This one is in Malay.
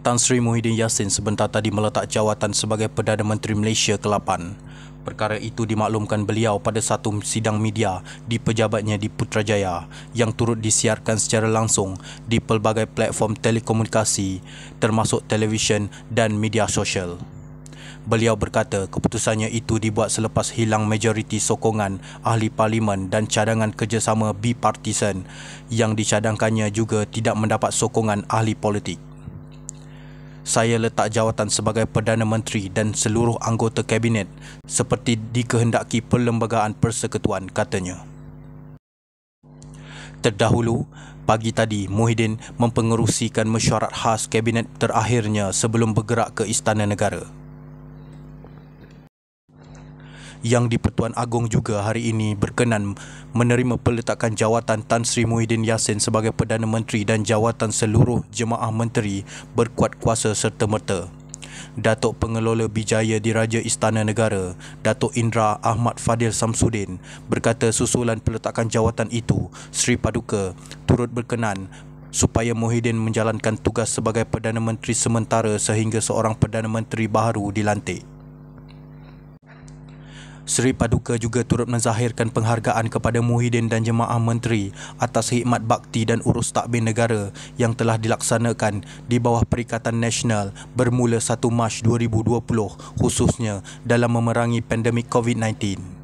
Tan Sri Muhyiddin Yassin sebentar tadi meletak jawatan sebagai Perdana Menteri Malaysia ke-8. Perkara itu dimaklumkan beliau pada satu sidang media di pejabatnya di Putrajaya yang turut disiarkan secara langsung di pelbagai platform telekomunikasi termasuk televisyen dan media sosial. Beliau berkata keputusannya itu dibuat selepas hilang majoriti sokongan ahli parlimen dan cadangan kerjasama bipartisan yang dicadangkannya juga tidak mendapat sokongan ahli politik saya letak jawatan sebagai Perdana Menteri dan seluruh anggota Kabinet seperti dikehendaki Perlembagaan Persekutuan katanya. Terdahulu, pagi tadi Muhyiddin mempengerusikan mesyuarat khas Kabinet terakhirnya sebelum bergerak ke Istana Negara yang di-Pertuan Agong juga hari ini berkenan menerima peletakan jawatan Tan Sri Muhyiddin Yassin sebagai Perdana Menteri dan jawatan seluruh jemaah menteri berkuat kuasa serta-merta. Datuk Pengelola Bijaya di Raja Istana Negara, Datuk Indra Ahmad Fadil Samsudin berkata susulan peletakan jawatan itu, Sri Paduka turut berkenan supaya Muhyiddin menjalankan tugas sebagai Perdana Menteri sementara sehingga seorang Perdana Menteri baru dilantik. Seri Paduka juga turut menzahirkan penghargaan kepada Muhyiddin dan jemaah menteri atas hikmat bakti dan urus takbir negara yang telah dilaksanakan di bawah Perikatan Nasional bermula 1 Mac 2020 khususnya dalam memerangi pandemik COVID-19.